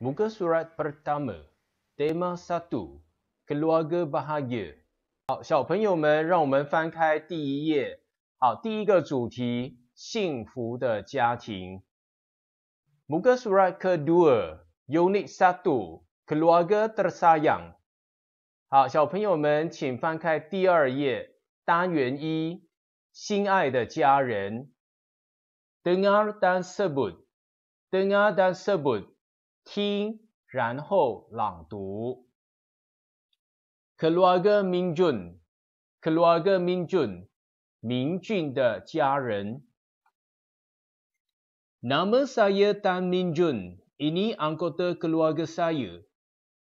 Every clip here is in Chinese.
Muka surat pertama, tema satu, keluarga bahagia. 好，小朋友们，让我们翻开第一页。好，第一个主题，幸福的家庭。Muka surat kedua, unit satu, keluarga tersayang. 好，小朋友们，请翻开第二页，单元一，心爱的家人。Dengar dan sebut, dengar dan sebut, 听，然后朗读。Keluarga Min Jun，Keluarga Min Jun，明俊的家人。Nama saya Tan Min Jun，ini anggota keluarga saya。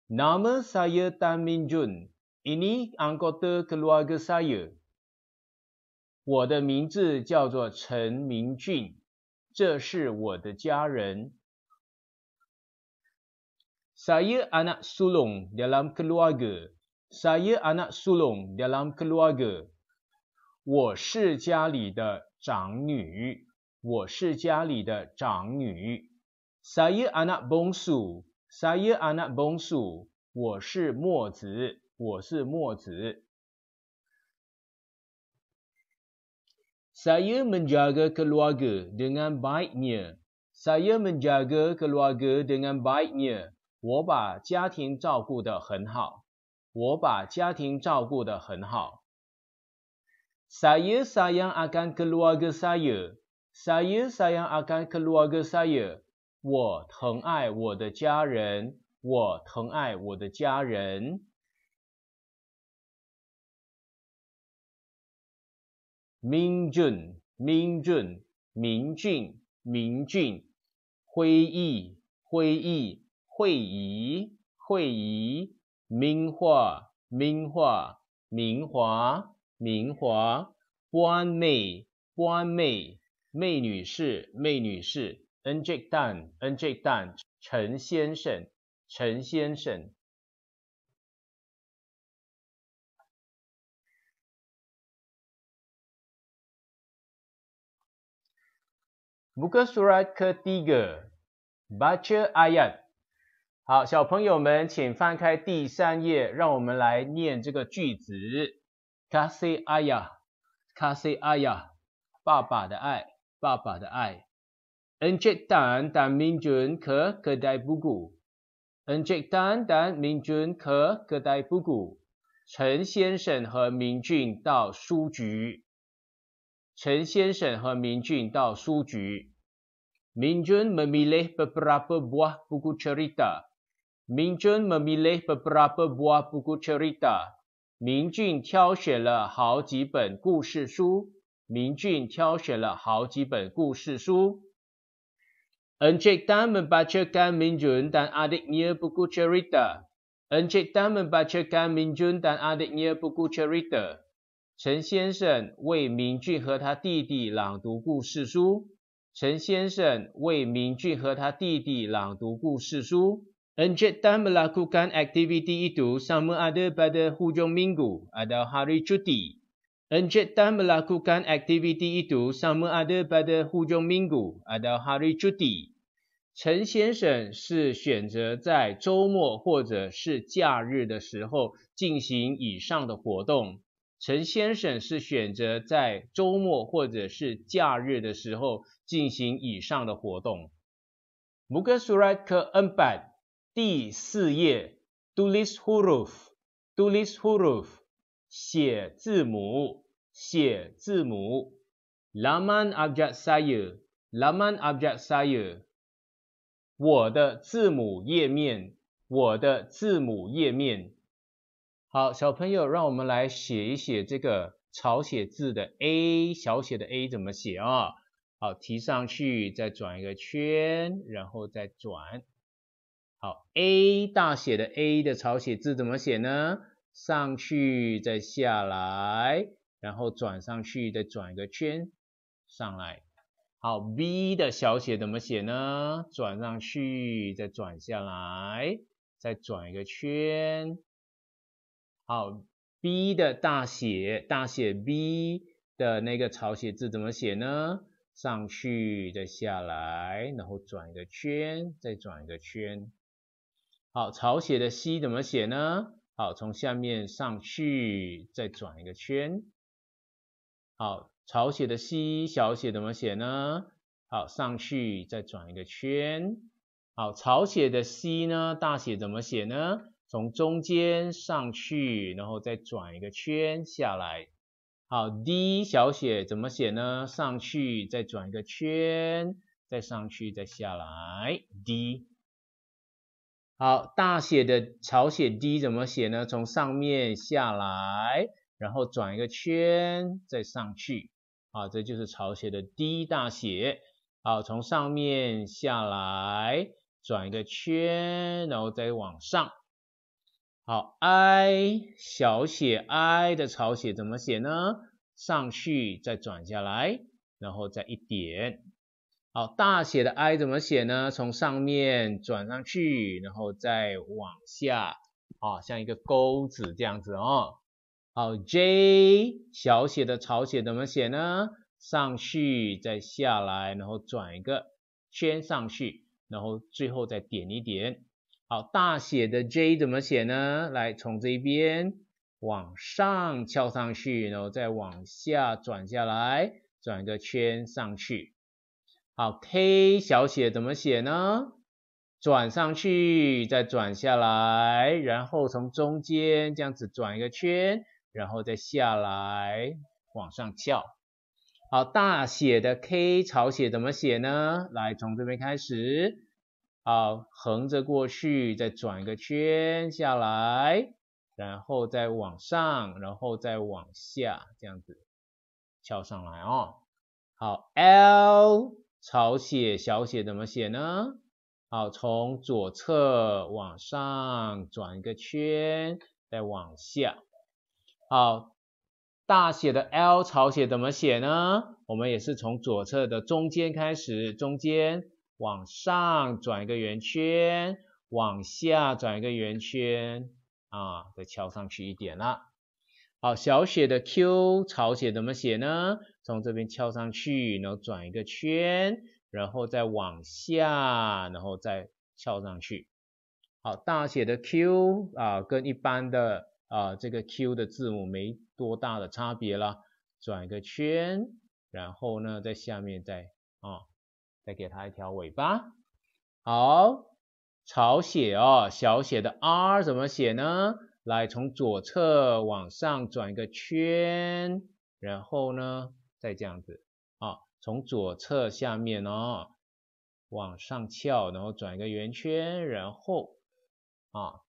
Nama saya Tan Min Jun，ini anggota keluarga saya。我的名字叫做陈明俊，这是我的家人。Saya anak sulung dalam keluarga. Saya anak sulung dalam keluarga. 我是家里的长女。我是家里的长女。Saya anak bongsu. Saya anak bongsu. 我是墨子。我是墨子。Saya menjaga keluarga dengan baiknya. Saya menjaga keluarga dengan baiknya. 我把家庭照顾得很好，我把家庭照顾得很好。撒耶撒扬阿 a n 鲁 a 格 a n k 耶 l u 阿甘克鲁阿格撒耶。我疼爱我的家人，我疼爱我的家人。明俊，明俊，明俊，明俊，辉意，辉意。会仪，会仪，名华，名华，名华，名华，关妹，关妹，妹女士，妹女士，N 杰旦，N 杰旦，陈先生，陈先生。buka surat ketiga, baca ayat. 好，小朋友们，请翻开第三页，让我们来念这个句子。卡西阿呀，卡西阿呀，爸爸的爱，爸爸的爱。Enjek tan dan Minjun ke kedai buku。Enjek tan dan Minjun ke kedai buku。陈先生和明俊到书局。陈先生和明俊到书局。Minjun memilih beberapa buah buku cerita。明俊妈咪咧，把几本哇布古 i 里达。明俊挑选了好几本故事书，明俊挑选了好几本故事书。恩杰他们把去看明 a 但阿弟尼尔布古查里达。恩杰 a 们把去看明俊，但阿弟尼 c e r i 里 a 陈先生为明俊和他弟弟朗读故事书，陈先生为明俊和他弟弟朗读故事书。Encik Tan melakukan aktiviti itu sama ada pada hujung minggu atau hari cuti. Encik Tan melakukan aktiviti itu sama ada pada hujung minggu atau hari cuti. Chen Xianshen shi xuan zhe zai zhou mo huo zhe shi jia ri de shi hou jin xing yi shang de huo dong. Chen Xianshen shi xuan zhe zai zhou mo huo zhe shi jia ri de shi hou jin xing yi shang de huo dong. Muka surat ke empat 第四页，dulis huruf，dulis huruf，写字母，写字母，laman abjad saya，laman abjad saya，我的字母页面，我的字母页面。好，小朋友，让我们来写一写这个草写字的 a，小写的 a 怎么写啊？好，提上去，再转一个圈，然后再转。好，A 大写的 A 的草写字怎么写呢？上去，再下来，然后转上去，再转一个圈，上来。好，B 的小写怎么写呢？转上去，再转下来，再转一个圈。好，B 的大写，大写 B 的那个草写字怎么写呢？上去，再下来，然后转一个圈，再转一个圈。好，草写的 C 怎么写呢？好，从下面上去，再转一个圈。好，草写的 c 小写怎么写呢？好，上去再转一个圈。好，草写的 C 呢？大写怎么写呢？从中间上去，然后再转一个圈下来。好，D 小写怎么写呢？上去再转一个圈，再上去再下来，D。好，大写的朝写 D 怎么写呢？从上面下来，然后转一个圈，再上去。好，这就是朝鲜的 D 大写。好，从上面下来，转一个圈，然后再往上。好，i 小写 i 的朝写怎么写呢？上去，再转下来，然后再一点。好，大写的 I 怎么写呢？从上面转上去，然后再往下，啊，像一个钩子这样子哦。好，J 小写的草写怎么写呢？上去，再下来，然后转一个圈上去，然后最后再点一点。好，大写的 J 怎么写呢？来，从这边往上翘上去，然后再往下转下来，转一个圈上去。好，k 小写怎么写呢？转上去，再转下来，然后从中间这样子转一个圈，然后再下来，往上翘。好，大写的 K 朝写怎么写呢？来，从这边开始，好，横着过去，再转一个圈下来，然后再往上，然后再往下，这样子翘上来哦。好，L。草写小写怎么写呢？好，从左侧往上转一个圈，再往下。好，大写的 L 草写怎么写呢？我们也是从左侧的中间开始，中间往上转一个圆圈，往下转一个圆圈，啊，再敲上去一点了。好，小写的 Q，朝写怎么写呢？从这边翘上去，然后转一个圈，然后再往下，然后再翘上去。好，大写的 Q 啊，跟一般的啊这个 Q 的字母没多大的差别了，转一个圈，然后呢，在下面再啊，再给它一条尾巴。好，朝写哦，小写的 R 怎么写呢？来，从左侧往上转一个圈，然后呢，再这样子啊，从左侧下面哦，往上翘，然后转一个圆圈，然后啊，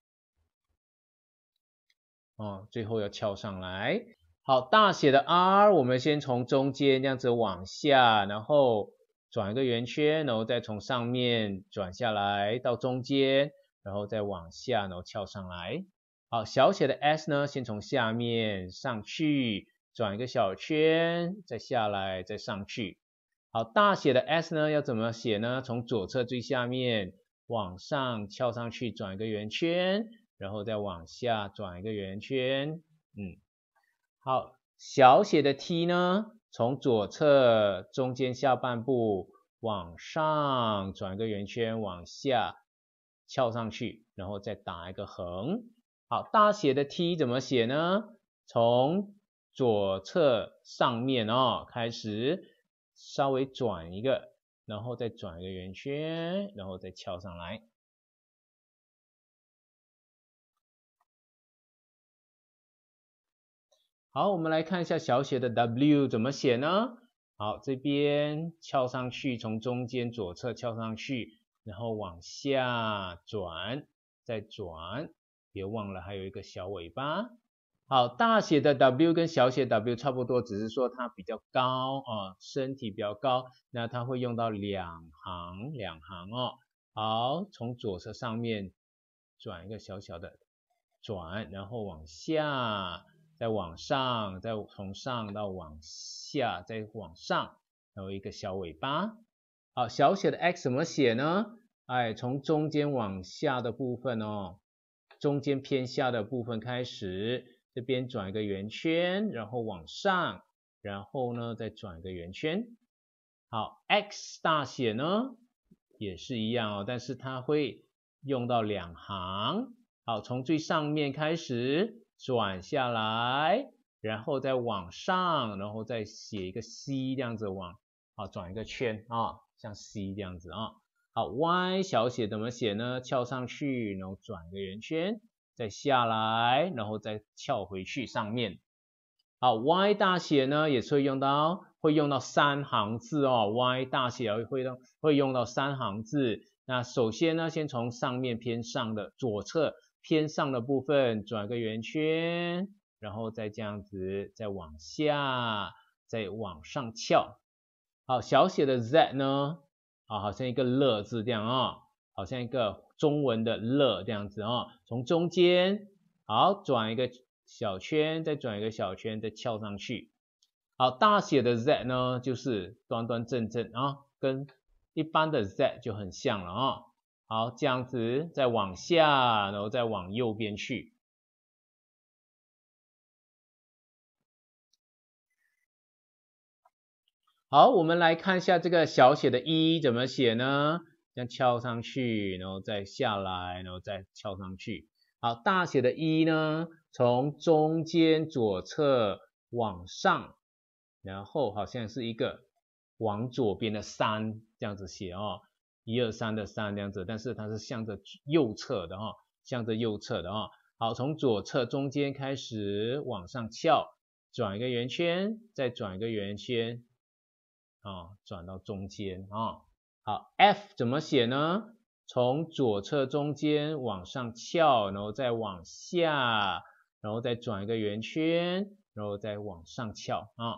啊，最后要翘上来。好，大写的 R，我们先从中间这样子往下，然后转一个圆圈，然后再从上面转下来到中间，然后再往下，然后翘上来。好，小写的 s 呢，先从下面上去，转一个小圈，再下来，再上去。好，大写的 s 呢，要怎么写呢？从左侧最下面往上翘上去，转一个圆圈，然后再往下转一个圆圈。嗯，好，小写的 t 呢，从左侧中间下半部往上转一个圆圈，往下翘上去，然后再打一个横。好，大写的 T 怎么写呢？从左侧上面哦开始，稍微转一个，然后再转一个圆圈，然后再翘上来。好，我们来看一下小写的 W 怎么写呢？好，这边翘上去，从中间左侧翘上去，然后往下转，再转。别忘了，还有一个小尾巴。好，大写的 W 跟小写 W 差不多，只是说它比较高啊，身体比较高，那它会用到两行两行哦。好，从左侧上面转一个小小的转，然后往下，再往上，再从上到往下，再往上，然后一个小尾巴。好，小写的 X 怎么写呢？哎，从中间往下的部分哦。中间偏下的部分开始，这边转一个圆圈，然后往上，然后呢再转一个圆圈。好，X 大写呢也是一样哦，但是它会用到两行。好，从最上面开始转下来，然后再往上，然后再写一个 C 这样子往，好转一个圈啊，像 C 这样子啊。好，y 小写怎么写呢？翘上去，然后转个圆圈，再下来，然后再翘回去上面。好，y 大写呢，也是会用到，会用到三行字哦。y 大写会会用到三行字。那首先呢，先从上面偏上的左侧偏上的部分转个圆圈，然后再这样子，再往下，再往上翘。好，小写的 z 呢？啊，好像一个“乐”字这样啊，好像一个中文的“乐”这样子啊，从中间好转一个小圈，再转一个小圈，再翘上去。好，大写的 “Z” 呢，就是端端正正啊，跟一般的 “Z” 就很像了啊。好，这样子再往下，然后再往右边去。好，我们来看一下这个小写的“一”怎么写呢？这样翘上去，然后再下来，然后再翘上去。好，大写的“一”呢？从中间左侧往上，然后好像是一个往左边的“三”这样子写哦，“一二三”的“三”这样子，但是它是向着右侧的哈，向着右侧的哈。好，从左侧中间开始往上翘，转一个圆圈，再转一个圆圈。啊，转到中间啊，好，F 怎么写呢？从左侧中间往上翘，然后再往下，然后再转一个圆圈，然后再往上翘啊。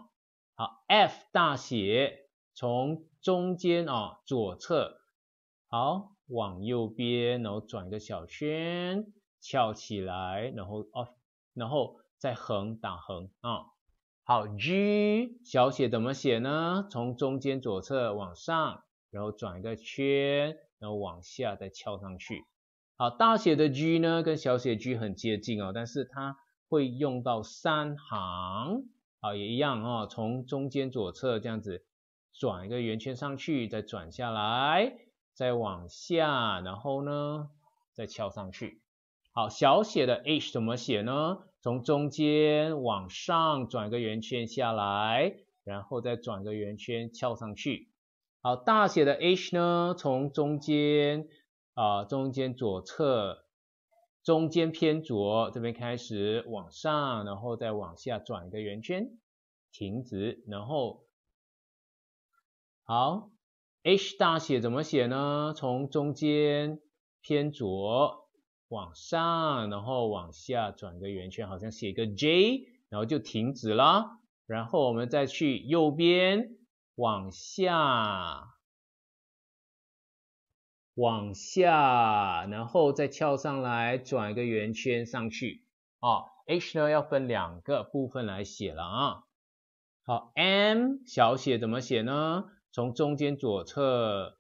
好，F 大写，从中间啊左侧，好，往右边，然后转一个小圈，翘起来，然后哦，然后再横打横啊。好，G 小写怎么写呢？从中间左侧往上，然后转一个圈，然后往下再翘上去。好，大写的 G 呢，跟小写 G 很接近哦，但是它会用到三行。好，也一样哦，从中间左侧这样子转一个圆圈上去，再转下来，再往下，然后呢再翘上去。好，小写的 H 怎么写呢？从中间往上转个圆圈下来，然后再转个圆圈翘上去。好，大写的 H 呢？从中间啊，中间左侧，中间偏左这边开始往上，然后再往下转一个圆圈，停止，然后好，H 大写怎么写呢？从中间偏左。往上，然后往下转个圆圈，好像写一个 J，然后就停止了。然后我们再去右边，往下，往下，然后再翘上来，转一个圆圈上去。哦，H 呢要分两个部分来写了啊。好，M 小写怎么写呢？从中间左侧。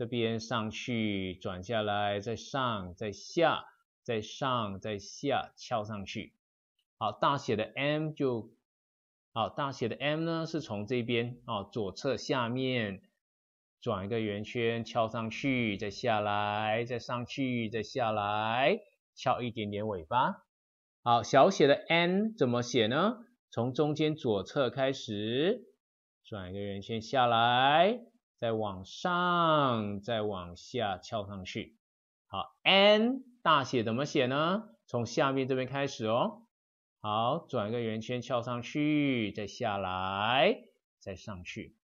这边上去，转下来，再上，再下，再上，再下，翘上去。好，大写的 M 就，好，大写的 M 呢是从这边啊左侧下面转一个圆圈，翘上去，再下来，再上去，再下来，翘一点点尾巴。好，小写的 n 怎么写呢？从中间左侧开始转一个圆圈下来。再往上，再往下翘上去。好，N 大写怎么写呢？从下面这边开始哦。好转一个圆圈，翘上去，再下来，再上去。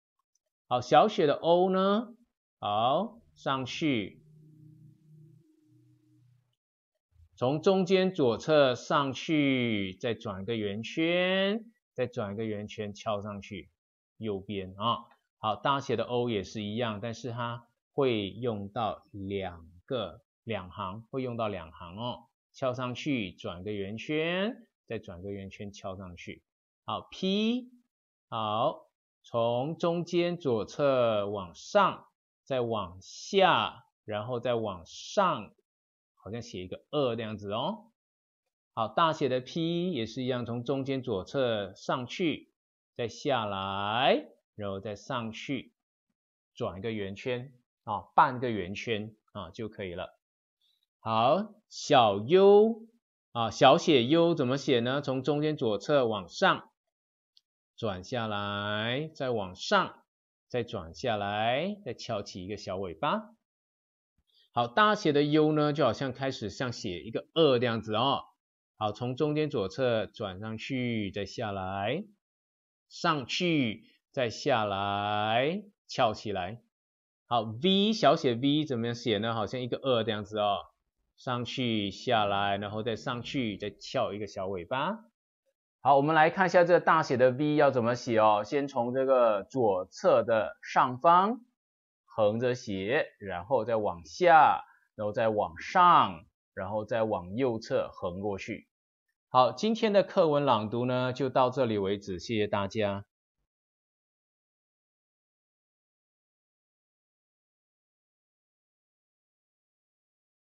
好，小写的 o 呢？好，上去，从中间左侧上去，再转一个圆圈，再转一个圆圈，翘上去，右边啊。好，大写的 O 也是一样，但是它会用到两个两行，会用到两行哦，敲上去，转个圆圈，再转个圆圈，敲上去。好，P，好，从中间左侧往上，再往下，然后再往上，好像写一个二那样子哦。好，大写的 P 也是一样，从中间左侧上去，再下来。然后再上去转一个圆圈啊，半个圆圈啊就可以了。好，小 u 啊，小写 u 怎么写呢？从中间左侧往上转下来，再往上，再转下来，再翘起一个小尾巴。好，大写的 u 呢，就好像开始像写一个二这样子哦。好，从中间左侧转上去，再下来，上去。再下来，翘起来。好，v 小写 v 怎么样写呢？好像一个二这样子哦。上去，下来，然后再上去，再翘一个小尾巴。好，我们来看一下这个大写的 v 要怎么写哦。先从这个左侧的上方横着写，然后再往下，然后再往上，然后再往右侧横过去。好，今天的课文朗读呢就到这里为止，谢谢大家。